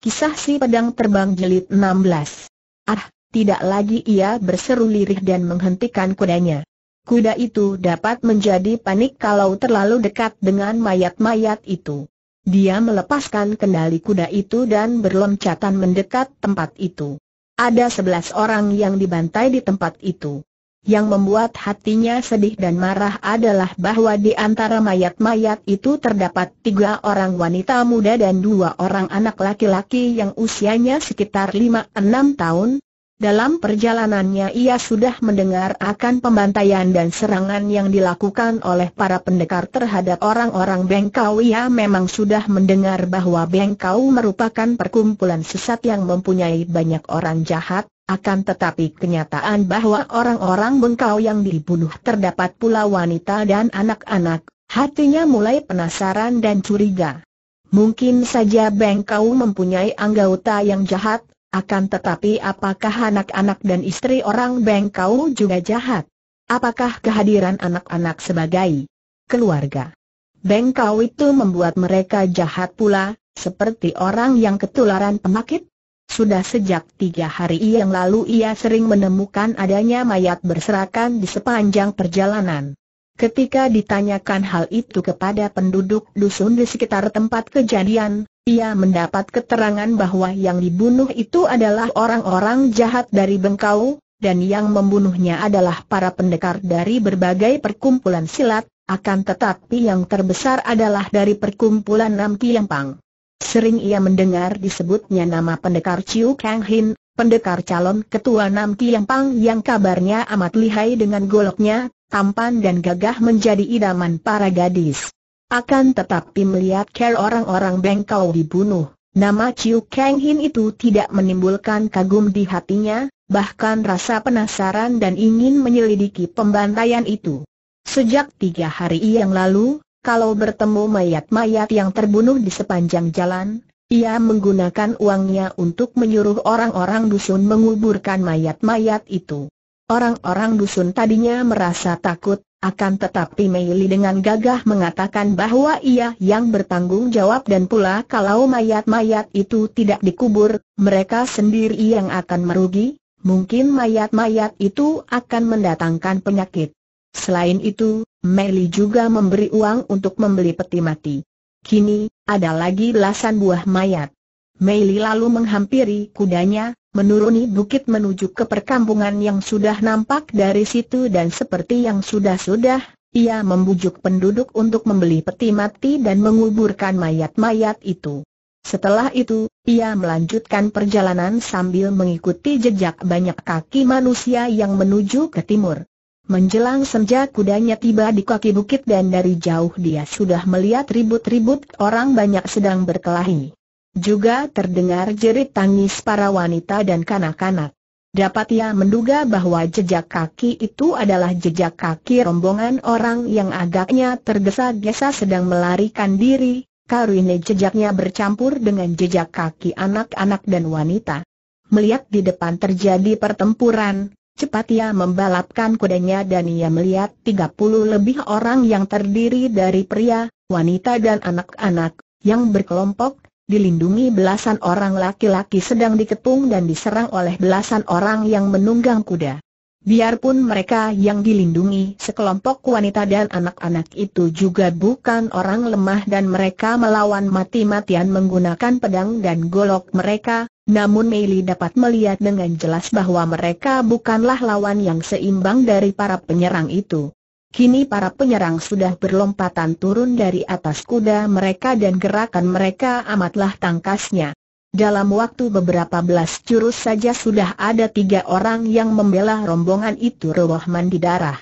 Kisah si pedang terbang Jelit 16. Ah, tidak lagi ia berseru lirih dan menghentikan kudanya. Kuda itu dapat menjadi panik kalau terlalu dekat dengan mayat-mayat itu. Dia melepaskan kendali kuda itu dan berloncatan mendekat tempat itu. Ada sebelas orang yang dibantai di tempat itu. Yang membuat hatinya sedih dan marah adalah bahwa di antara mayat-mayat itu terdapat tiga orang wanita muda dan dua orang anak laki-laki yang usianya sekitar 5 enam tahun. Dalam perjalanannya ia sudah mendengar akan pembantaian dan serangan yang dilakukan oleh para pendekar terhadap orang-orang Bengkau Ia memang sudah mendengar bahwa Bengkau merupakan perkumpulan sesat yang mempunyai banyak orang jahat akan tetapi kenyataan bahwa orang-orang bengkau yang dibunuh terdapat pula wanita dan anak-anak, hatinya mulai penasaran dan curiga. Mungkin saja bengkau mempunyai anggota yang jahat, akan tetapi apakah anak-anak dan istri orang bengkau juga jahat? Apakah kehadiran anak-anak sebagai keluarga? Bengkau itu membuat mereka jahat pula, seperti orang yang ketularan penyakit? Sudah sejak tiga hari yang lalu ia sering menemukan adanya mayat berserakan di sepanjang perjalanan. Ketika ditanyakan hal itu kepada penduduk dusun di sekitar tempat kejadian, ia mendapat keterangan bahwa yang dibunuh itu adalah orang-orang jahat dari Bengkau, dan yang membunuhnya adalah para pendekar dari berbagai perkumpulan silat, akan tetapi yang terbesar adalah dari perkumpulan Nam Kiyampang. Sering ia mendengar disebutnya nama pendekar Chiu Kang Hin, pendekar calon ketua Nam Tiang Pang yang kabarnya amat lihai dengan goloknya, tampan dan gagah menjadi idaman para gadis. Akan tetapi melihat care orang-orang Bengkau dibunuh, nama Chiu Kang Hin itu tidak menimbulkan kagum di hatinya, bahkan rasa penasaran dan ingin menyelidiki pembantaian itu. Sejak tiga hari yang lalu, kalau bertemu mayat-mayat yang terbunuh di sepanjang jalan, ia menggunakan uangnya untuk menyuruh orang-orang dusun menguburkan mayat-mayat itu. Orang-orang dusun tadinya merasa takut, akan tetapi Meili dengan gagah mengatakan bahwa ia yang bertanggung jawab dan pula kalau mayat-mayat itu tidak dikubur, mereka sendiri yang akan merugi, mungkin mayat-mayat itu akan mendatangkan penyakit. Selain itu, Meli juga memberi uang untuk membeli peti mati. Kini, ada lagi belasan buah mayat. Meli lalu menghampiri kudanya, menuruni bukit menuju ke perkampungan yang sudah nampak dari situ dan seperti yang sudah-sudah, ia membujuk penduduk untuk membeli peti mati dan menguburkan mayat-mayat itu. Setelah itu, ia melanjutkan perjalanan sambil mengikuti jejak banyak kaki manusia yang menuju ke timur. Menjelang senja kudanya tiba di kaki bukit dan dari jauh dia sudah melihat ribut-ribut orang banyak sedang berkelahi. Juga terdengar jerit tangis para wanita dan kanak-kanak. Dapat ia menduga bahwa jejak kaki itu adalah jejak kaki rombongan orang yang agaknya tergesa-gesa sedang melarikan diri, karena jejaknya bercampur dengan jejak kaki anak-anak dan wanita. Melihat di depan terjadi pertempuran, Cepat ia membalapkan kudanya dan ia melihat 30 lebih orang yang terdiri dari pria, wanita dan anak-anak, yang berkelompok, dilindungi belasan orang laki-laki sedang dikepung dan diserang oleh belasan orang yang menunggang kuda. Biarpun mereka yang dilindungi sekelompok wanita dan anak-anak itu juga bukan orang lemah dan mereka melawan mati-matian menggunakan pedang dan golok mereka, namun Meili dapat melihat dengan jelas bahwa mereka bukanlah lawan yang seimbang dari para penyerang itu. Kini para penyerang sudah berlompatan turun dari atas kuda mereka dan gerakan mereka amatlah tangkasnya. Dalam waktu beberapa belas jurus saja sudah ada tiga orang yang membela rombongan itu Rohman di darah.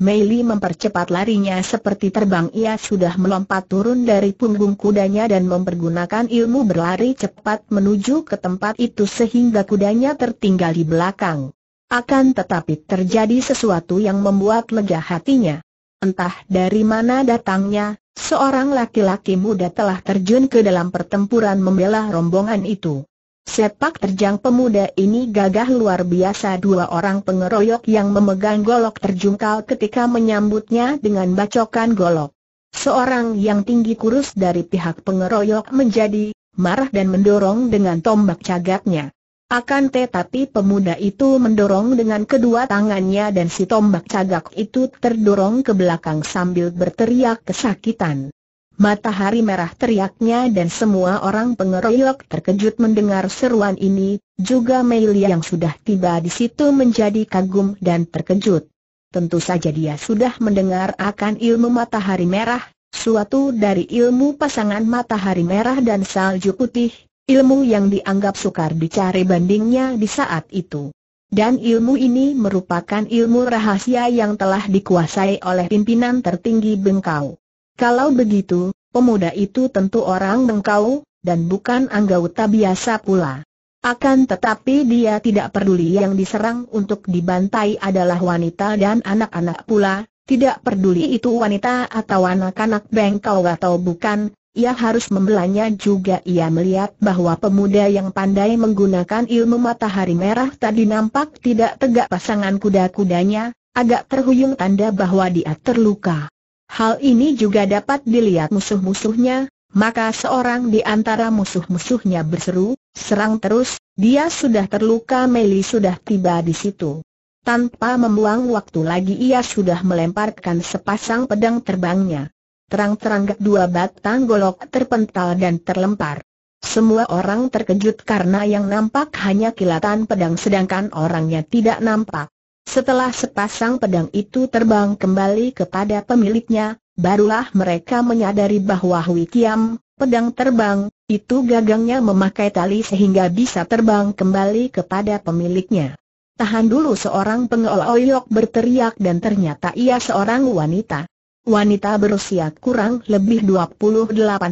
Meili mempercepat larinya seperti terbang ia sudah melompat turun dari punggung kudanya dan mempergunakan ilmu berlari cepat menuju ke tempat itu sehingga kudanya tertinggal di belakang. Akan tetapi terjadi sesuatu yang membuat lega hatinya. Entah dari mana datangnya, Seorang laki-laki muda telah terjun ke dalam pertempuran membela rombongan itu. Sepak terjang pemuda ini gagah luar biasa dua orang pengeroyok yang memegang golok terjungkal ketika menyambutnya dengan bacokan golok. Seorang yang tinggi kurus dari pihak pengeroyok menjadi marah dan mendorong dengan tombak cagaknya. Akan tetapi pemuda itu mendorong dengan kedua tangannya dan si tombak cagak itu terdorong ke belakang sambil berteriak kesakitan. Matahari merah teriaknya dan semua orang pengeroyok terkejut mendengar seruan ini, juga Melia yang sudah tiba di situ menjadi kagum dan terkejut. Tentu saja dia sudah mendengar akan ilmu matahari merah, suatu dari ilmu pasangan matahari merah dan salju putih, ilmu yang dianggap sukar dicari bandingnya di saat itu. Dan ilmu ini merupakan ilmu rahasia yang telah dikuasai oleh pimpinan tertinggi Bengkau. Kalau begitu, pemuda itu tentu orang Bengkau, dan bukan anggota biasa pula. Akan tetapi dia tidak peduli yang diserang untuk dibantai adalah wanita dan anak-anak pula, tidak peduli itu wanita atau anak-anak Bengkau atau bukan, ia harus membelanya juga ia melihat bahwa pemuda yang pandai menggunakan ilmu matahari merah tadi nampak tidak tegak pasangan kuda-kudanya, agak terhuyung tanda bahwa dia terluka. Hal ini juga dapat dilihat musuh-musuhnya, maka seorang di antara musuh-musuhnya berseru, serang terus, dia sudah terluka Meli sudah tiba di situ. Tanpa membuang waktu lagi ia sudah melemparkan sepasang pedang terbangnya terang-terang dua batang golok terpental dan terlempar. Semua orang terkejut karena yang nampak hanya kilatan pedang sedangkan orangnya tidak nampak. Setelah sepasang pedang itu terbang kembali kepada pemiliknya, barulah mereka menyadari bahwa Hui Kiam, pedang terbang, itu gagangnya memakai tali sehingga bisa terbang kembali kepada pemiliknya. Tahan dulu seorang pengelola berteriak dan ternyata ia seorang wanita wanita berusia kurang lebih 28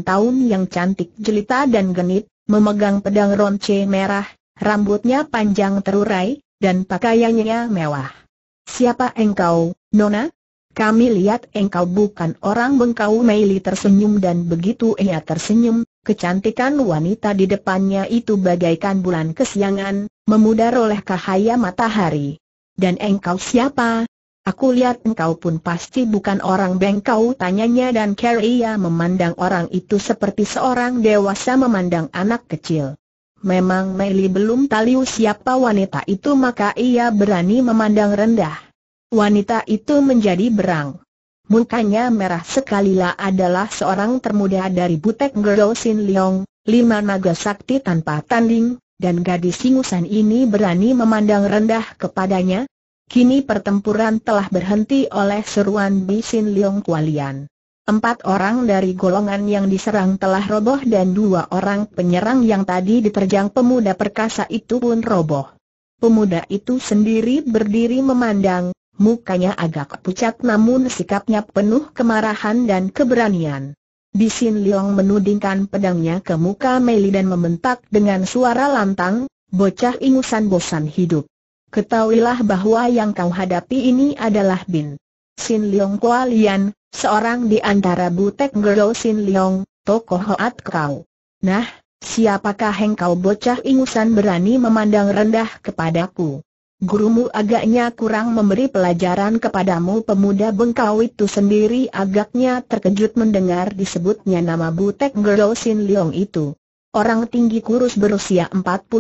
tahun yang cantik jelita dan genit, memegang pedang ronce merah, rambutnya panjang terurai, dan pakaiannya mewah. Siapa engkau, Nona? Kami lihat engkau bukan orang bengkau Meili tersenyum dan begitu ia tersenyum, kecantikan wanita di depannya itu bagaikan bulan kesiangan, memudar oleh cahaya matahari. Dan engkau siapa, Aku lihat engkau pun pasti bukan orang bengkau tanyanya dan Carrie memandang orang itu seperti seorang dewasa memandang anak kecil. Memang Meli belum tahu siapa wanita itu maka ia berani memandang rendah. Wanita itu menjadi berang. Mukanya merah sekali lah adalah seorang termuda dari Butek Girl Sin Leong, lima naga sakti tanpa tanding, dan gadis singusan ini berani memandang rendah kepadanya, Kini pertempuran telah berhenti oleh seruan Bisin Liong Kualian. Empat orang dari golongan yang diserang telah roboh dan dua orang penyerang yang tadi diterjang pemuda perkasa itu pun roboh. Pemuda itu sendiri berdiri memandang, mukanya agak pucat namun sikapnya penuh kemarahan dan keberanian. Bisin Liong menudingkan pedangnya ke muka Meli dan membentak dengan suara lantang, bocah ingusan bosan hidup. Ketahuilah bahwa yang kau hadapi ini adalah Bin Sin Leong Kualian, seorang di antara Butek Gero Sin Leong, tokoh Hoat Kau. Nah, siapakah engkau bocah ingusan berani memandang rendah kepadaku? Gurumu agaknya kurang memberi pelajaran kepadamu pemuda bengkau itu sendiri agaknya terkejut mendengar disebutnya nama Butek Gero Sin Leong itu. Orang tinggi kurus berusia 45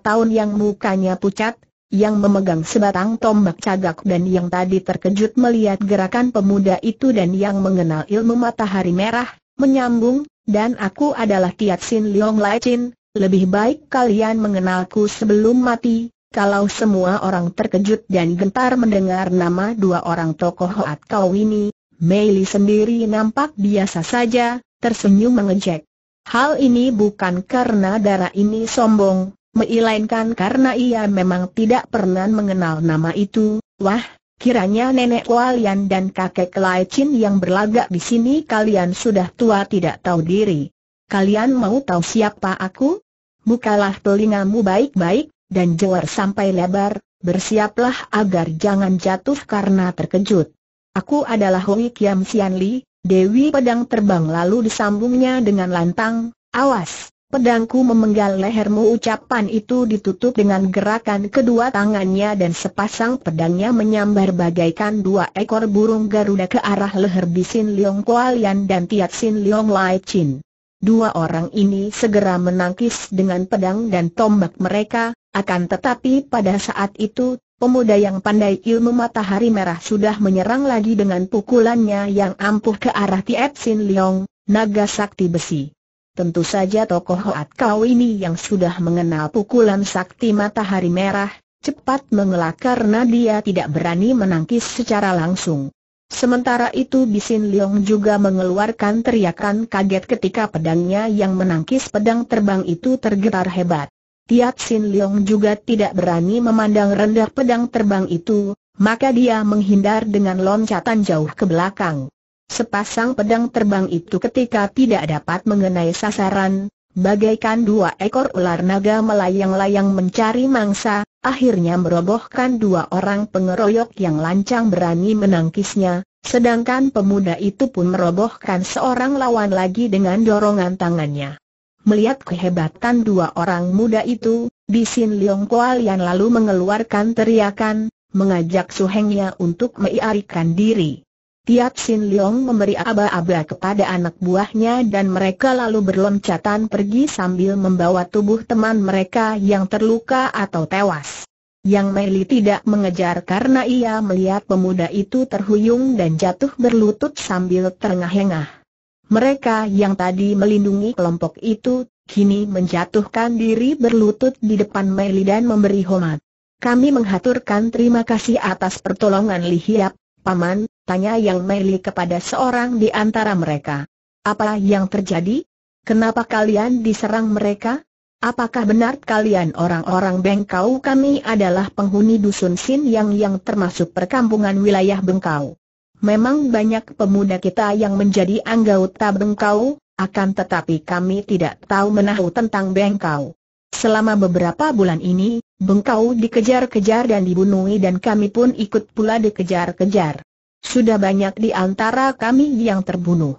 tahun yang mukanya pucat, yang memegang sebatang tombak cagak dan yang tadi terkejut melihat gerakan pemuda itu dan yang mengenal ilmu matahari merah, menyambung, dan aku adalah Tiat Sin Leong Lai Chin, lebih baik kalian mengenalku sebelum mati, kalau semua orang terkejut dan gentar mendengar nama dua orang tokoh Hoat Kau ini, Meili sendiri nampak biasa saja, tersenyum mengejek. Hal ini bukan karena darah ini sombong, melainkan karena ia memang tidak pernah mengenal nama itu. Wah, kiranya nenek Walian dan kakek Lai yang berlagak di sini kalian sudah tua tidak tahu diri. Kalian mau tahu siapa aku? Bukalah telingamu baik-baik, dan jawar sampai lebar, bersiaplah agar jangan jatuh karena terkejut. Aku adalah Hui Kiam Sian Li, Dewi Pedang Terbang lalu disambungnya dengan lantang, awas! pedangku memenggal lehermu ucapan itu ditutup dengan gerakan kedua tangannya dan sepasang pedangnya menyambar bagaikan dua ekor burung Garuda ke arah leher Bisin Liong Kualian dan Tiat Sin Liong Lai Chin. Dua orang ini segera menangkis dengan pedang dan tombak mereka, akan tetapi pada saat itu, pemuda yang pandai ilmu matahari merah sudah menyerang lagi dengan pukulannya yang ampuh ke arah Tiat Sin Liong, naga sakti besi. Tentu saja tokoh Hoat Kau ini yang sudah mengenal pukulan sakti matahari merah, cepat mengelak karena dia tidak berani menangkis secara langsung. Sementara itu Bisin Leong juga mengeluarkan teriakan kaget ketika pedangnya yang menangkis pedang terbang itu tergetar hebat. Tiap Sin Leong juga tidak berani memandang rendah pedang terbang itu, maka dia menghindar dengan loncatan jauh ke belakang. Sepasang pedang terbang itu ketika tidak dapat mengenai sasaran, bagaikan dua ekor ular naga melayang-layang mencari mangsa, akhirnya merobohkan dua orang pengeroyok yang lancang berani menangkisnya, sedangkan pemuda itu pun merobohkan seorang lawan lagi dengan dorongan tangannya. Melihat kehebatan dua orang muda itu, di Sin Leong Kualian lalu mengeluarkan teriakan, mengajak suhengnya untuk meiarikan diri. Tiap Sin Leong memberi aba-aba kepada anak buahnya dan mereka lalu berloncatan pergi sambil membawa tubuh teman mereka yang terluka atau tewas. Yang Meili tidak mengejar karena ia melihat pemuda itu terhuyung dan jatuh berlutut sambil terengah-engah. Mereka yang tadi melindungi kelompok itu, kini menjatuhkan diri berlutut di depan Meili dan memberi hormat. Kami menghaturkan terima kasih atas pertolongan Li Hiap, Paman, tanya yang Meli kepada seorang di antara mereka. Apa yang terjadi? Kenapa kalian diserang mereka? Apakah benar kalian orang-orang Bengkau kami adalah penghuni dusun Sin yang yang termasuk perkampungan wilayah Bengkau? Memang banyak pemuda kita yang menjadi anggota Bengkau, akan tetapi kami tidak tahu menahu tentang Bengkau. Selama beberapa bulan ini, Bengkau dikejar-kejar dan dibunuhi dan kami pun ikut pula dikejar-kejar. Sudah banyak di antara kami yang terbunuh.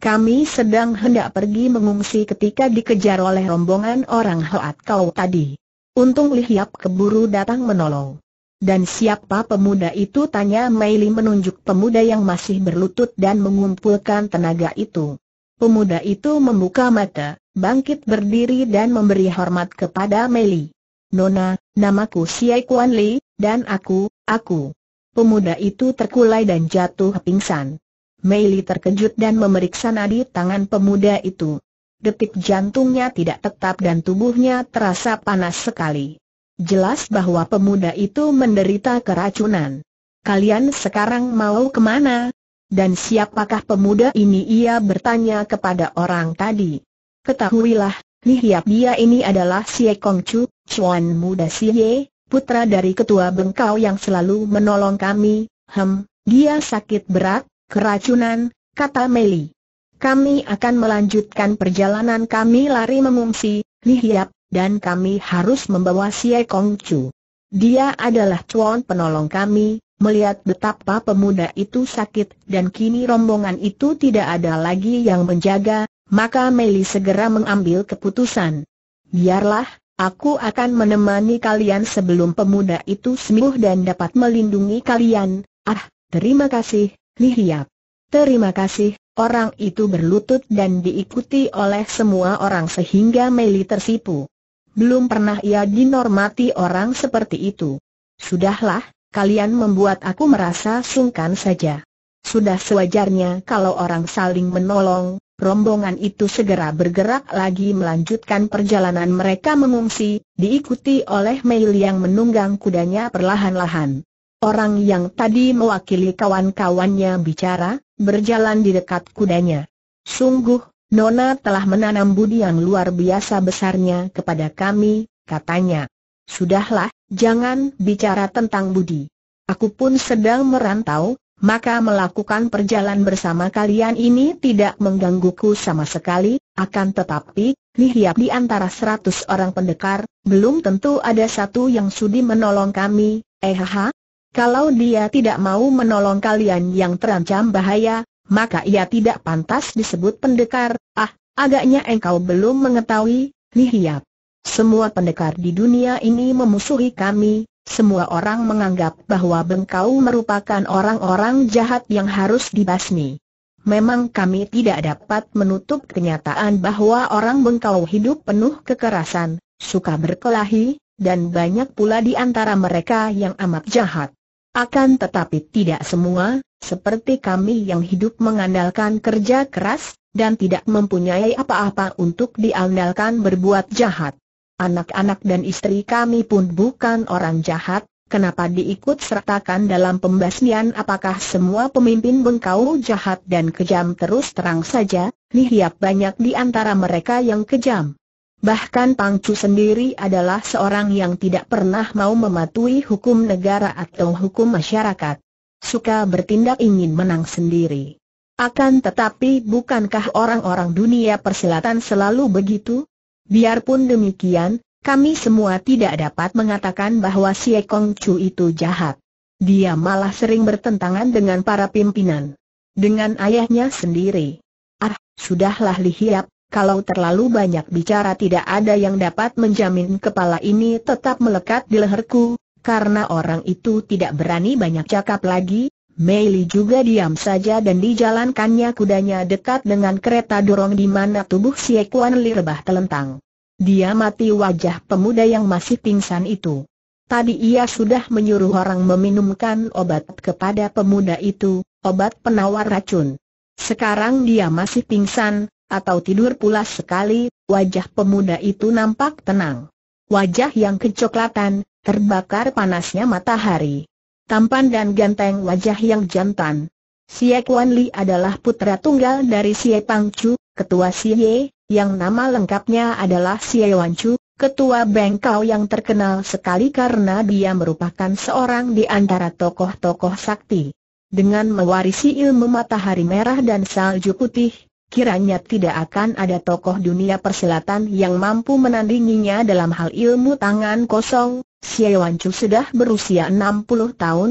Kami sedang hendak pergi mengungsi ketika dikejar oleh rombongan orang Hoat Kau tadi. Untung Lihiap keburu datang menolong. Dan siapa pemuda itu tanya Meili menunjuk pemuda yang masih berlutut dan mengumpulkan tenaga itu. Pemuda itu membuka mata, bangkit berdiri dan memberi hormat kepada Meili. Nona, namaku Siai Kuan Li, dan aku, aku. Pemuda itu terkulai dan jatuh pingsan. Meili terkejut dan memeriksa nadi tangan pemuda itu. Detik jantungnya tidak tetap dan tubuhnya terasa panas sekali. Jelas bahwa pemuda itu menderita keracunan. Kalian sekarang mau kemana? Dan siapakah pemuda ini ia bertanya kepada orang tadi. Ketahuilah, Lihat dia ini adalah Xie Kong Chu, Chuan muda Xie, putra dari ketua bengkau yang selalu menolong kami, hem, dia sakit berat, keracunan, kata Meli. Kami akan melanjutkan perjalanan kami lari mengungsi, lihat, dan kami harus membawa Xie Kong Chu. Dia adalah Chuan penolong kami, melihat betapa pemuda itu sakit dan kini rombongan itu tidak ada lagi yang menjaga, maka Meli segera mengambil keputusan. Biarlah, aku akan menemani kalian sebelum pemuda itu sembuh dan dapat melindungi kalian. Ah, terima kasih, Lihiap. Terima kasih, orang itu berlutut dan diikuti oleh semua orang sehingga Meli tersipu. Belum pernah ia dinormati orang seperti itu. Sudahlah, kalian membuat aku merasa sungkan saja. Sudah sewajarnya kalau orang saling menolong, Rombongan itu segera bergerak lagi melanjutkan perjalanan mereka mengungsi, diikuti oleh Mei yang menunggang kudanya perlahan-lahan. Orang yang tadi mewakili kawan-kawannya bicara, berjalan di dekat kudanya. Sungguh, Nona telah menanam budi yang luar biasa besarnya kepada kami, katanya. Sudahlah, jangan bicara tentang budi. Aku pun sedang merantau, maka melakukan perjalanan bersama kalian ini tidak menggangguku sama sekali, akan tetapi, lihat di antara seratus orang pendekar, belum tentu ada satu yang sudi menolong kami, ehaha. Eh, Kalau dia tidak mau menolong kalian yang terancam bahaya, maka ia tidak pantas disebut pendekar, ah, agaknya engkau belum mengetahui, lihat. Semua pendekar di dunia ini memusuhi kami, semua orang menganggap bahwa Bengkau merupakan orang-orang jahat yang harus dibasmi. Memang kami tidak dapat menutup kenyataan bahwa orang Bengkau hidup penuh kekerasan, suka berkelahi, dan banyak pula di antara mereka yang amat jahat. Akan tetapi tidak semua, seperti kami yang hidup mengandalkan kerja keras, dan tidak mempunyai apa-apa untuk diandalkan berbuat jahat. Anak-anak dan istri kami pun bukan orang jahat, kenapa diikut sertakan dalam pembasmian apakah semua pemimpin bengkau jahat dan kejam terus terang saja, nihiap banyak di antara mereka yang kejam. Bahkan Pangcu sendiri adalah seorang yang tidak pernah mau mematuhi hukum negara atau hukum masyarakat. Suka bertindak ingin menang sendiri. Akan tetapi bukankah orang-orang dunia persilatan selalu begitu? Biarpun demikian, kami semua tidak dapat mengatakan bahwa si Ekong Chu itu jahat. Dia malah sering bertentangan dengan para pimpinan. Dengan ayahnya sendiri. Ah, sudahlah lihiap, kalau terlalu banyak bicara tidak ada yang dapat menjamin kepala ini tetap melekat di leherku, karena orang itu tidak berani banyak cakap lagi, Mei juga diam saja dan dijalankannya kudanya dekat dengan kereta dorong di mana tubuh si Kuan Li rebah telentang. Dia mati wajah pemuda yang masih pingsan itu. Tadi ia sudah menyuruh orang meminumkan obat kepada pemuda itu, obat penawar racun. Sekarang dia masih pingsan, atau tidur pula sekali, wajah pemuda itu nampak tenang. Wajah yang kecoklatan, terbakar panasnya matahari tampan dan ganteng wajah yang jantan. Xie Kuan Li adalah putra tunggal dari Xie Pang Chu, ketua Xie, yang nama lengkapnya adalah Xie Wan Chu, ketua Bengkau yang terkenal sekali karena dia merupakan seorang di antara tokoh-tokoh sakti. Dengan mewarisi ilmu matahari merah dan salju putih, kiranya tidak akan ada tokoh dunia persilatan yang mampu menandinginya dalam hal ilmu tangan kosong, Xiaoan Chu sudah berusia 60 tahun,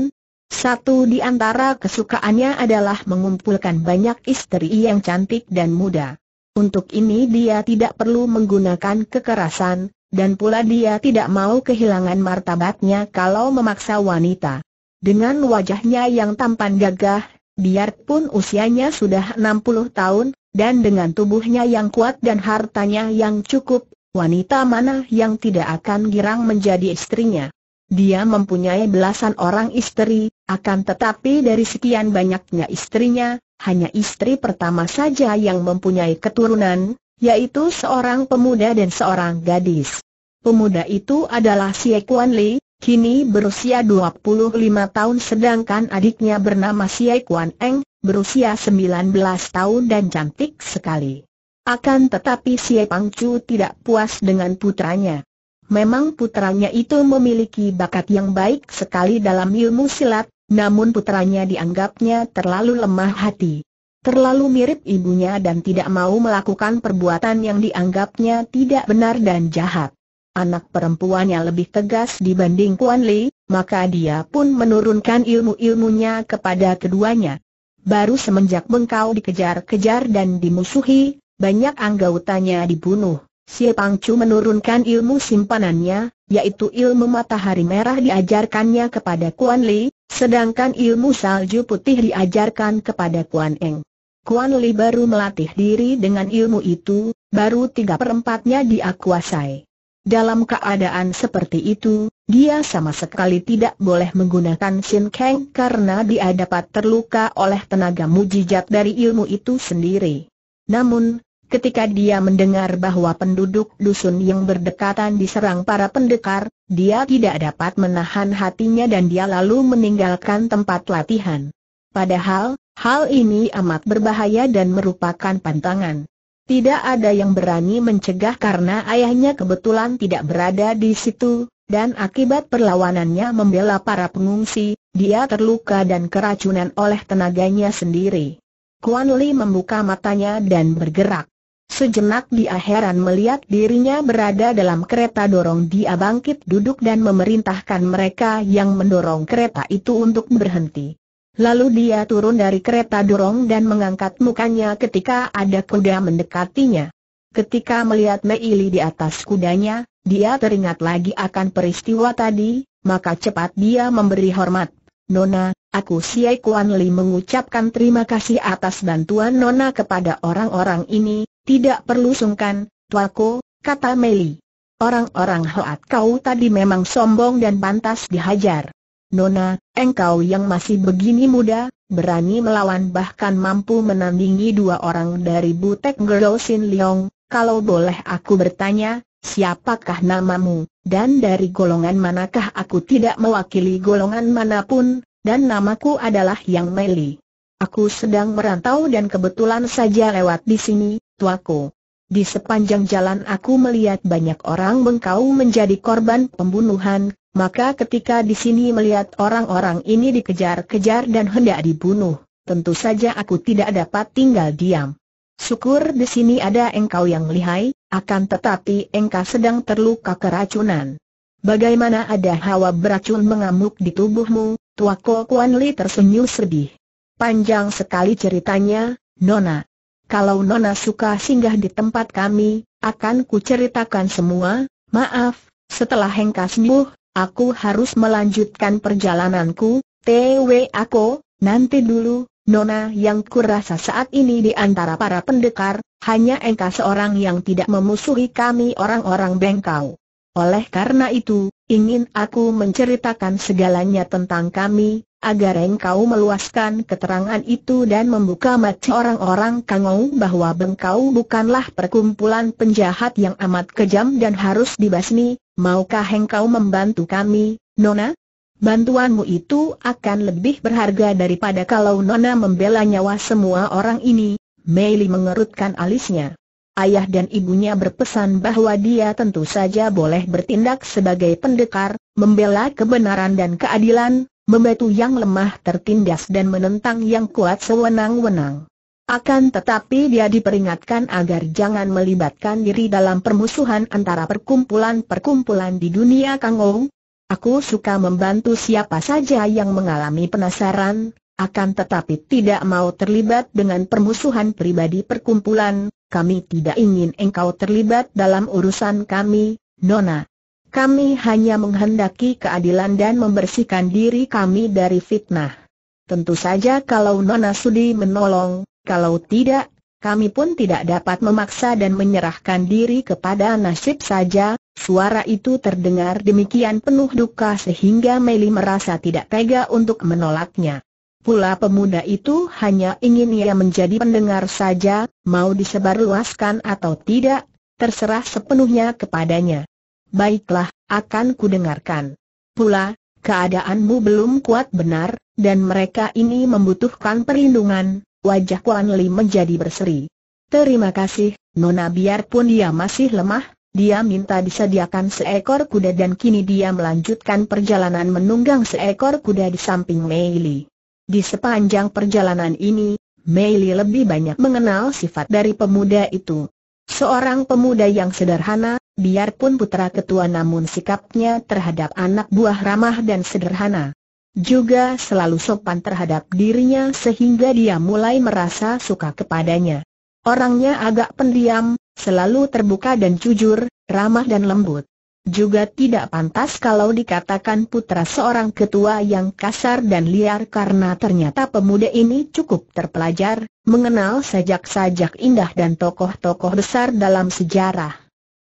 satu di antara kesukaannya adalah mengumpulkan banyak istri yang cantik dan muda. Untuk ini dia tidak perlu menggunakan kekerasan, dan pula dia tidak mau kehilangan martabatnya kalau memaksa wanita. Dengan wajahnya yang tampan gagah, biarpun usianya sudah 60 tahun, dan dengan tubuhnya yang kuat dan hartanya yang cukup, Wanita mana yang tidak akan girang menjadi istrinya? Dia mempunyai belasan orang istri, akan tetapi dari sekian banyaknya istrinya, hanya istri pertama saja yang mempunyai keturunan, yaitu seorang pemuda dan seorang gadis. Pemuda itu adalah Xie Kuan Li, kini berusia 25 tahun sedangkan adiknya bernama Xie Kuan Eng, berusia 19 tahun dan cantik sekali. Akan tetapi si Pangcu tidak puas dengan putranya. Memang putranya itu memiliki bakat yang baik sekali dalam ilmu silat, namun putranya dianggapnya terlalu lemah hati. Terlalu mirip ibunya dan tidak mau melakukan perbuatan yang dianggapnya tidak benar dan jahat. Anak perempuannya lebih tegas dibanding Kuan Li, maka dia pun menurunkan ilmu-ilmunya kepada keduanya. Baru semenjak bengkau dikejar-kejar dan dimusuhi, banyak anggautanya dibunuh. Si Pangcu menurunkan ilmu simpanannya, yaitu ilmu matahari merah diajarkannya kepada Kuan Li, sedangkan ilmu salju putih diajarkan kepada Kuan Eng. Kuan Li baru melatih diri dengan ilmu itu, baru tiga perempatnya dia kuasai. Dalam keadaan seperti itu, dia sama sekali tidak boleh menggunakan Sin Kang karena dia dapat terluka oleh tenaga mujizat dari ilmu itu sendiri. Namun, Ketika dia mendengar bahwa penduduk dusun yang berdekatan diserang para pendekar, dia tidak dapat menahan hatinya dan dia lalu meninggalkan tempat latihan. Padahal, hal ini amat berbahaya dan merupakan pantangan. Tidak ada yang berani mencegah karena ayahnya kebetulan tidak berada di situ, dan akibat perlawanannya membela para pengungsi, dia terluka dan keracunan oleh tenaganya sendiri. Kuan Li membuka matanya dan bergerak. Sejenak dia heran melihat dirinya berada dalam kereta dorong dia bangkit duduk dan memerintahkan mereka yang mendorong kereta itu untuk berhenti. Lalu dia turun dari kereta dorong dan mengangkat mukanya ketika ada kuda mendekatinya. Ketika melihat Meili di atas kudanya, dia teringat lagi akan peristiwa tadi, maka cepat dia memberi hormat. Nona, aku Siai Kuan Li mengucapkan terima kasih atas bantuan Nona kepada orang-orang ini, tidak perlu sungkan, tuaku, kata Meli. Orang-orang Hoat kau tadi memang sombong dan pantas dihajar. Nona, engkau yang masih begini muda, berani melawan bahkan mampu menandingi dua orang dari Butek Girl Sin Leong, kalau boleh aku bertanya, siapakah namamu, dan dari golongan manakah aku tidak mewakili golongan manapun, dan namaku adalah Yang Meli. Aku sedang merantau dan kebetulan saja lewat di sini, tuaku. Di sepanjang jalan aku melihat banyak orang bengkau menjadi korban pembunuhan, maka ketika di sini melihat orang-orang ini dikejar-kejar dan hendak dibunuh, tentu saja aku tidak dapat tinggal diam. Syukur di sini ada engkau yang lihai, akan tetapi engkau sedang terluka keracunan. Bagaimana ada hawa beracun mengamuk di tubuhmu? Tuako Kuan Li tersenyum sedih. Panjang sekali ceritanya, Nona. Kalau Nona suka singgah di tempat kami, akan kuceritakan semua, maaf, setelah Hengka sembuh, aku harus melanjutkan perjalananku, TW aku, nanti dulu, Nona yang kurasa saat ini di antara para pendekar, hanya engkau seorang yang tidak memusuhi kami orang-orang bengkau. Oleh karena itu, ingin aku menceritakan segalanya tentang kami, agar engkau meluaskan keterangan itu dan membuka mata orang-orang kangau bahwa bengkau bukanlah perkumpulan penjahat yang amat kejam dan harus dibasmi, maukah engkau membantu kami, Nona? Bantuanmu itu akan lebih berharga daripada kalau Nona membela nyawa semua orang ini, Meili mengerutkan alisnya ayah dan ibunya berpesan bahwa dia tentu saja boleh bertindak sebagai pendekar, membela kebenaran dan keadilan, membantu yang lemah tertindas dan menentang yang kuat sewenang-wenang. Akan tetapi dia diperingatkan agar jangan melibatkan diri dalam permusuhan antara perkumpulan-perkumpulan di dunia Kangou. Aku suka membantu siapa saja yang mengalami penasaran, akan tetapi tidak mau terlibat dengan permusuhan pribadi perkumpulan, kami tidak ingin engkau terlibat dalam urusan kami, Nona. Kami hanya menghendaki keadilan dan membersihkan diri kami dari fitnah. Tentu saja kalau Nona Sudi menolong, kalau tidak, kami pun tidak dapat memaksa dan menyerahkan diri kepada nasib saja, Suara itu terdengar demikian penuh duka sehingga Meli merasa tidak tega untuk menolaknya. Pula pemuda itu hanya ingin ia menjadi pendengar saja, mau disebarluaskan atau tidak, terserah sepenuhnya kepadanya. Baiklah, akan kudengarkan. Pula, keadaanmu belum kuat benar, dan mereka ini membutuhkan perlindungan, wajah Kuan Li menjadi berseri. Terima kasih, Nona biarpun dia masih lemah, dia minta disediakan seekor kuda dan kini dia melanjutkan perjalanan menunggang seekor kuda di samping Mei Li. Di sepanjang perjalanan ini, Meili lebih banyak mengenal sifat dari pemuda itu. Seorang pemuda yang sederhana, biarpun putra ketua namun sikapnya terhadap anak buah ramah dan sederhana. Juga selalu sopan terhadap dirinya sehingga dia mulai merasa suka kepadanya. Orangnya agak pendiam, selalu terbuka dan jujur, ramah dan lembut. Juga tidak pantas kalau dikatakan putra seorang ketua yang kasar dan liar karena ternyata pemuda ini cukup terpelajar, mengenal sajak-sajak indah dan tokoh-tokoh besar dalam sejarah.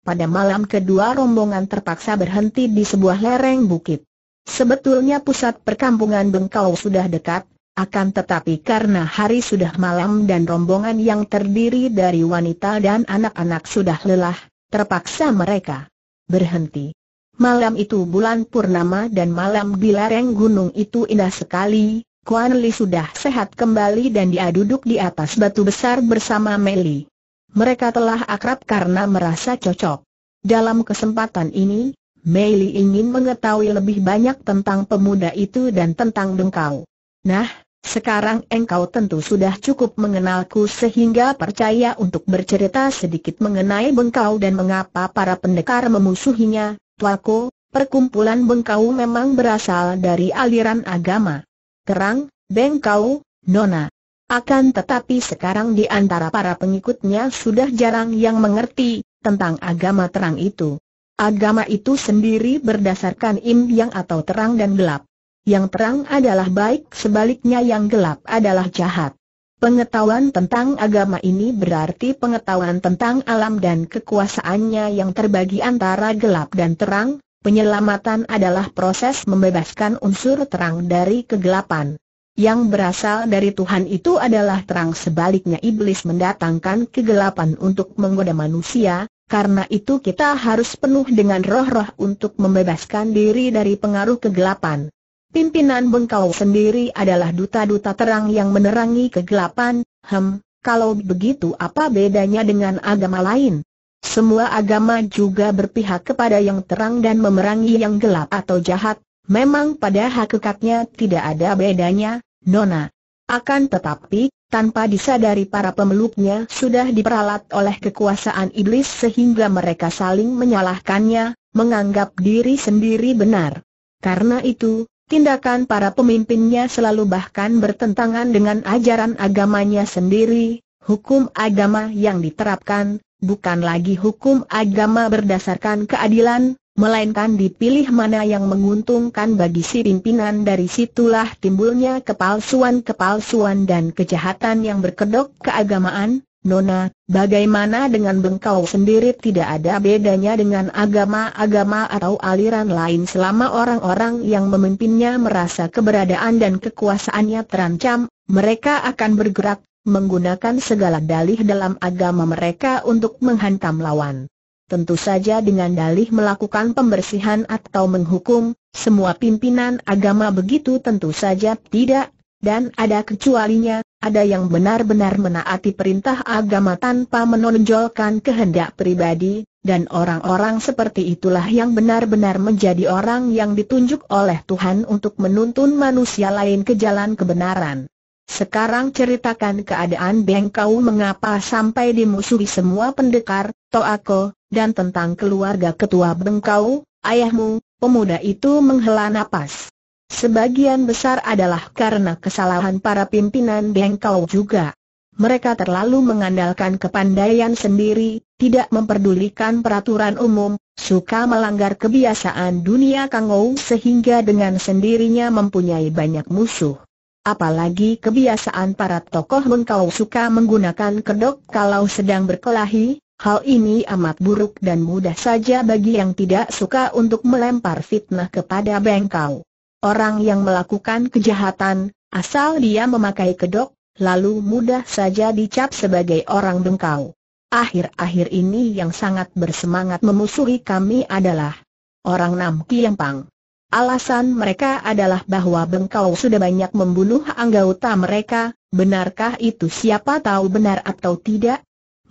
Pada malam kedua rombongan terpaksa berhenti di sebuah lereng bukit. Sebetulnya pusat perkampungan Bengkau sudah dekat, akan tetapi karena hari sudah malam dan rombongan yang terdiri dari wanita dan anak-anak sudah lelah, terpaksa mereka berhenti. Malam itu bulan purnama dan malam di lereng gunung itu indah sekali, Kuan Li sudah sehat kembali dan dia duduk di atas batu besar bersama Meli. Mereka telah akrab karena merasa cocok. Dalam kesempatan ini, Meli ingin mengetahui lebih banyak tentang pemuda itu dan tentang dengkau. Nah, sekarang engkau tentu sudah cukup mengenalku sehingga percaya untuk bercerita sedikit mengenai bengkau dan mengapa para pendekar memusuhinya, Tuaku, perkumpulan bengkau memang berasal dari aliran agama. Terang, bengkau, nona. Akan tetapi sekarang di antara para pengikutnya sudah jarang yang mengerti tentang agama terang itu. Agama itu sendiri berdasarkan im yang atau terang dan gelap. Yang terang adalah baik, sebaliknya yang gelap adalah jahat. Pengetahuan tentang agama ini berarti pengetahuan tentang alam dan kekuasaannya yang terbagi antara gelap dan terang, penyelamatan adalah proses membebaskan unsur terang dari kegelapan. Yang berasal dari Tuhan itu adalah terang sebaliknya iblis mendatangkan kegelapan untuk menggoda manusia, karena itu kita harus penuh dengan roh-roh untuk membebaskan diri dari pengaruh kegelapan. Pimpinan Bengkau sendiri adalah duta-duta terang yang menerangi kegelapan, hem, kalau begitu apa bedanya dengan agama lain? Semua agama juga berpihak kepada yang terang dan memerangi yang gelap atau jahat, memang pada hakikatnya tidak ada bedanya, Nona. Akan tetapi, tanpa disadari para pemeluknya sudah diperalat oleh kekuasaan iblis sehingga mereka saling menyalahkannya, menganggap diri sendiri benar. Karena itu, Tindakan para pemimpinnya selalu bahkan bertentangan dengan ajaran agamanya sendiri, hukum agama yang diterapkan, bukan lagi hukum agama berdasarkan keadilan, melainkan dipilih mana yang menguntungkan bagi si pimpinan dari situlah timbulnya kepalsuan-kepalsuan dan kejahatan yang berkedok keagamaan, Nona, bagaimana dengan bengkau sendiri tidak ada bedanya dengan agama-agama atau aliran lain selama orang-orang yang memimpinnya merasa keberadaan dan kekuasaannya terancam, mereka akan bergerak, menggunakan segala dalih dalam agama mereka untuk menghantam lawan. Tentu saja dengan dalih melakukan pembersihan atau menghukum, semua pimpinan agama begitu tentu saja tidak, dan ada kecualinya, ada yang benar-benar menaati perintah agama tanpa menonjolkan kehendak pribadi, dan orang-orang seperti itulah yang benar-benar menjadi orang yang ditunjuk oleh Tuhan untuk menuntun manusia lain ke jalan kebenaran. Sekarang ceritakan keadaan bengkau mengapa sampai dimusuhi semua pendekar, Toako, dan tentang keluarga ketua bengkau, ayahmu, pemuda itu menghela napas. Sebagian besar adalah karena kesalahan para pimpinan Bengkau juga. Mereka terlalu mengandalkan kepandaian sendiri, tidak memperdulikan peraturan umum, suka melanggar kebiasaan dunia kangou sehingga dengan sendirinya mempunyai banyak musuh. Apalagi kebiasaan para tokoh Bengkau suka menggunakan kedok kalau sedang berkelahi, Hal ini amat buruk dan mudah saja bagi yang tidak suka untuk melempar fitnah kepada Bengkau. Orang yang melakukan kejahatan, asal dia memakai kedok, lalu mudah saja dicap sebagai orang bengkau. Akhir-akhir ini yang sangat bersemangat memusuhi kami adalah orang Nam Pang. Alasan mereka adalah bahwa bengkau sudah banyak membunuh anggota mereka, benarkah itu siapa tahu benar atau tidak,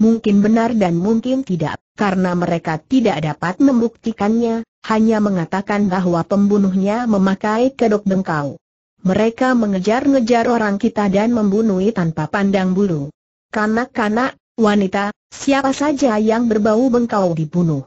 mungkin benar dan mungkin tidak, karena mereka tidak dapat membuktikannya, hanya mengatakan bahwa pembunuhnya memakai kedok dengkau. Mereka mengejar-ngejar orang kita dan membunuh tanpa pandang bulu. Kanak-kanak, wanita, siapa saja yang berbau bengkau dibunuh.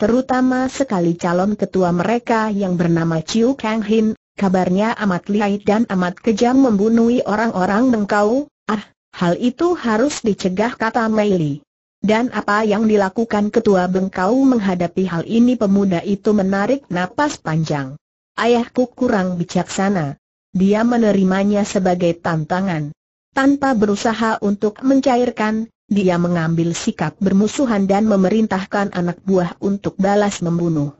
Terutama sekali calon ketua mereka yang bernama Chiu Kang Hin, kabarnya amat lihai dan amat kejam membunuhi orang-orang bengkau, ah, Hal itu harus dicegah kata Li. Dan apa yang dilakukan ketua bengkau menghadapi hal ini pemuda itu menarik napas panjang. Ayahku kurang bijaksana. Dia menerimanya sebagai tantangan. Tanpa berusaha untuk mencairkan, dia mengambil sikap bermusuhan dan memerintahkan anak buah untuk balas membunuh.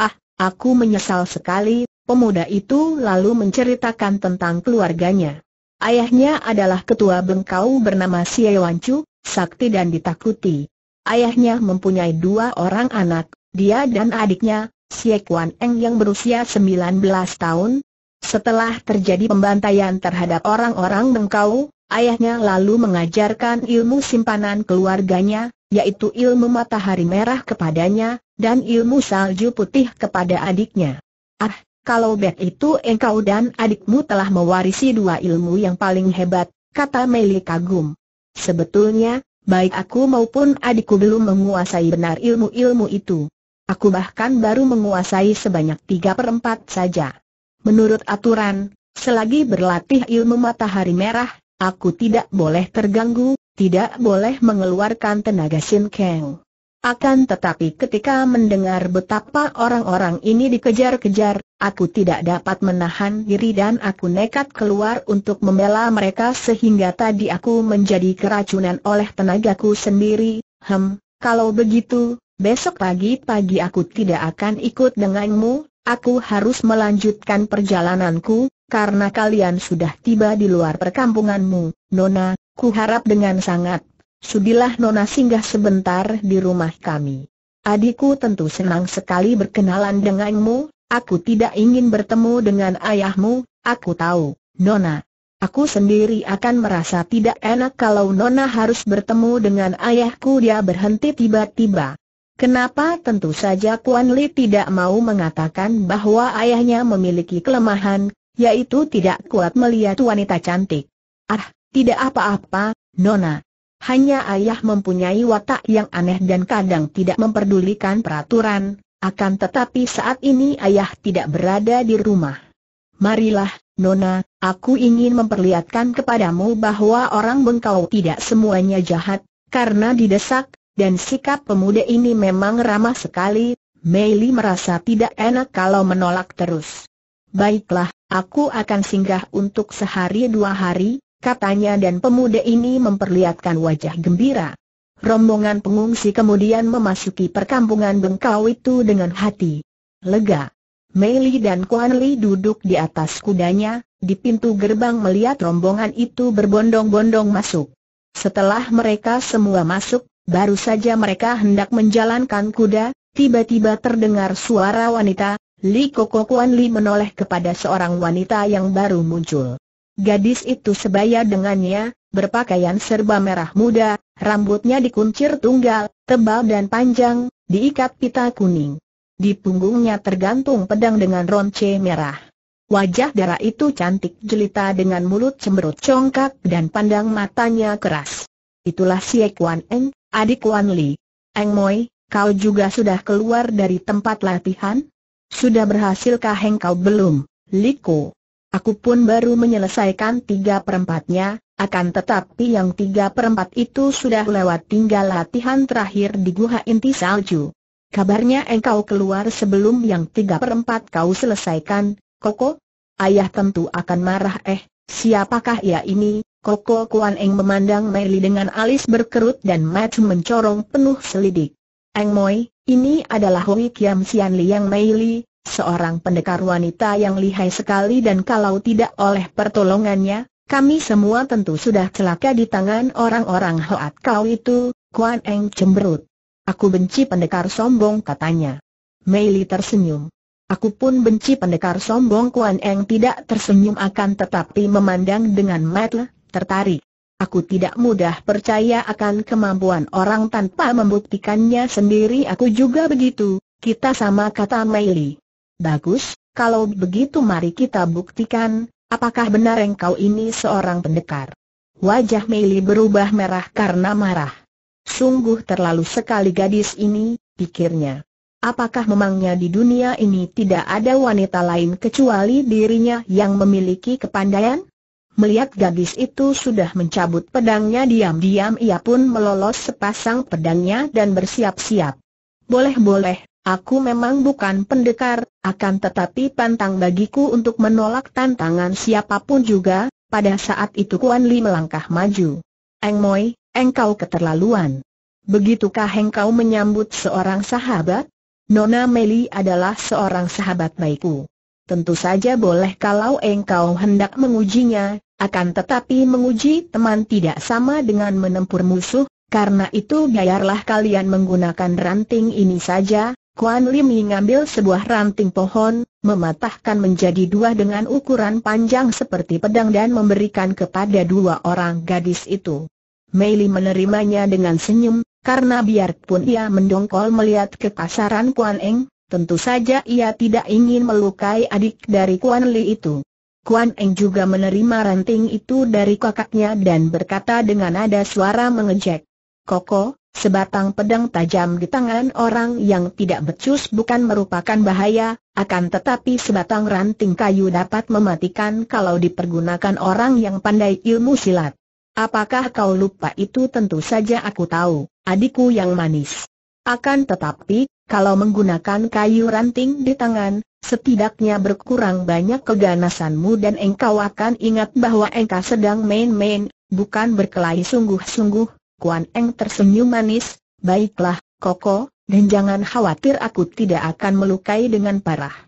Ah, aku menyesal sekali, pemuda itu lalu menceritakan tentang keluarganya. Ayahnya adalah ketua bengkau bernama Wancu, sakti dan ditakuti. Ayahnya mempunyai dua orang anak, dia dan adiknya, Sie Kuan Eng yang berusia 19 tahun. Setelah terjadi pembantaian terhadap orang-orang bengkau, ayahnya lalu mengajarkan ilmu simpanan keluarganya, yaitu ilmu matahari merah kepadanya, dan ilmu salju putih kepada adiknya. Ah, kalau bet itu engkau dan adikmu telah mewarisi dua ilmu yang paling hebat, kata Meli kagum. Sebetulnya, baik aku maupun adikku belum menguasai benar ilmu-ilmu itu. Aku bahkan baru menguasai sebanyak tiga per empat saja. Menurut aturan, selagi berlatih ilmu matahari merah, aku tidak boleh terganggu, tidak boleh mengeluarkan tenaga Kang. Akan tetapi ketika mendengar betapa orang-orang ini dikejar-kejar, Aku tidak dapat menahan diri dan aku nekat keluar untuk membela mereka sehingga tadi aku menjadi keracunan oleh tenagaku sendiri. Hem, kalau begitu, besok pagi-pagi aku tidak akan ikut denganmu, aku harus melanjutkan perjalananku, karena kalian sudah tiba di luar perkampunganmu. Nona, ku harap dengan sangat, sudilah Nona singgah sebentar di rumah kami. Adikku tentu senang sekali berkenalan denganmu, Aku tidak ingin bertemu dengan ayahmu, aku tahu, Nona. Aku sendiri akan merasa tidak enak kalau Nona harus bertemu dengan ayahku dia berhenti tiba-tiba. Kenapa tentu saja Kuan Li tidak mau mengatakan bahwa ayahnya memiliki kelemahan, yaitu tidak kuat melihat wanita cantik. Ah, tidak apa-apa, Nona. Hanya ayah mempunyai watak yang aneh dan kadang tidak memperdulikan peraturan, akan tetapi saat ini ayah tidak berada di rumah. Marilah, Nona, aku ingin memperlihatkan kepadamu bahwa orang bengkau tidak semuanya jahat, karena didesak, dan sikap pemuda ini memang ramah sekali, Meili merasa tidak enak kalau menolak terus. Baiklah, aku akan singgah untuk sehari dua hari, katanya dan pemuda ini memperlihatkan wajah gembira. Rombongan pengungsi kemudian memasuki perkampungan Bengkau itu dengan hati lega. Meili dan Kuan Li duduk di atas kudanya, di pintu gerbang melihat rombongan itu berbondong-bondong masuk. Setelah mereka semua masuk, baru saja mereka hendak menjalankan kuda, tiba-tiba terdengar suara wanita, Li Koko Kuan Li menoleh kepada seorang wanita yang baru muncul. Gadis itu sebaya dengannya, berpakaian serba merah muda, Rambutnya dikuncir tunggal, tebal dan panjang, diikat pita kuning. Di punggungnya tergantung pedang dengan ronce merah. Wajah darah itu cantik jelita dengan mulut cemberut congkak dan pandang matanya keras. Itulah si Ekuan Eng, adik Wan Li. Eng Moi, kau juga sudah keluar dari tempat latihan? Sudah berhasilkah engkau belum, Liko? Aku pun baru menyelesaikan tiga perempatnya, akan tetapi yang tiga perempat itu sudah lewat tinggal latihan terakhir di Guha Inti Salju. Kabarnya engkau keluar sebelum yang tiga perempat kau selesaikan, Koko? Ayah tentu akan marah eh, siapakah ia ini? Koko Kuan Eng memandang Meli dengan alis berkerut dan mata mencorong penuh selidik. Eng Moi, ini adalah Hui Kiam Sian Liang Meli, seorang pendekar wanita yang lihai sekali dan kalau tidak oleh pertolongannya, kami semua tentu sudah celaka di tangan orang-orang Hoat Kau itu, Kuan Eng cemberut. Aku benci pendekar sombong katanya. Meili tersenyum. Aku pun benci pendekar sombong Kuan Eng tidak tersenyum akan tetapi memandang dengan mata tertarik. Aku tidak mudah percaya akan kemampuan orang tanpa membuktikannya sendiri aku juga begitu, kita sama kata Meili. Bagus, kalau begitu mari kita buktikan, apakah benar engkau ini seorang pendekar? Wajah Meili berubah merah karena marah. Sungguh terlalu sekali gadis ini, pikirnya. Apakah memangnya di dunia ini tidak ada wanita lain kecuali dirinya yang memiliki kepandaian? Melihat gadis itu sudah mencabut pedangnya diam-diam ia pun melolos sepasang pedangnya dan bersiap-siap. Boleh-boleh, Aku memang bukan pendekar, akan tetapi pantang bagiku untuk menolak tantangan siapapun juga, pada saat itu Kuan Li melangkah maju. Eng Moi, engkau keterlaluan. Begitukah engkau menyambut seorang sahabat? Nona Meli adalah seorang sahabat baikku. Tentu saja boleh kalau engkau hendak mengujinya, akan tetapi menguji teman tidak sama dengan menempur musuh, karena itu biarlah kalian menggunakan ranting ini saja, Kuan Lim mengambil sebuah ranting pohon, mematahkan menjadi dua dengan ukuran panjang seperti pedang dan memberikan kepada dua orang gadis itu. Mei Li menerimanya dengan senyum, karena biarpun ia mendongkol melihat kekasaran Kuan Eng, tentu saja ia tidak ingin melukai adik dari Kuan Li itu. Kuan Eng juga menerima ranting itu dari kakaknya dan berkata dengan nada suara mengejek. Koko, Sebatang pedang tajam di tangan orang yang tidak becus bukan merupakan bahaya, akan tetapi sebatang ranting kayu dapat mematikan kalau dipergunakan orang yang pandai ilmu silat. Apakah kau lupa itu tentu saja aku tahu, adikku yang manis. Akan tetapi, kalau menggunakan kayu ranting di tangan, setidaknya berkurang banyak keganasanmu dan engkau akan ingat bahwa engkau sedang main-main, bukan berkelahi sungguh-sungguh, Kuan Eng tersenyum manis, baiklah, Koko, dan jangan khawatir aku tidak akan melukai dengan parah.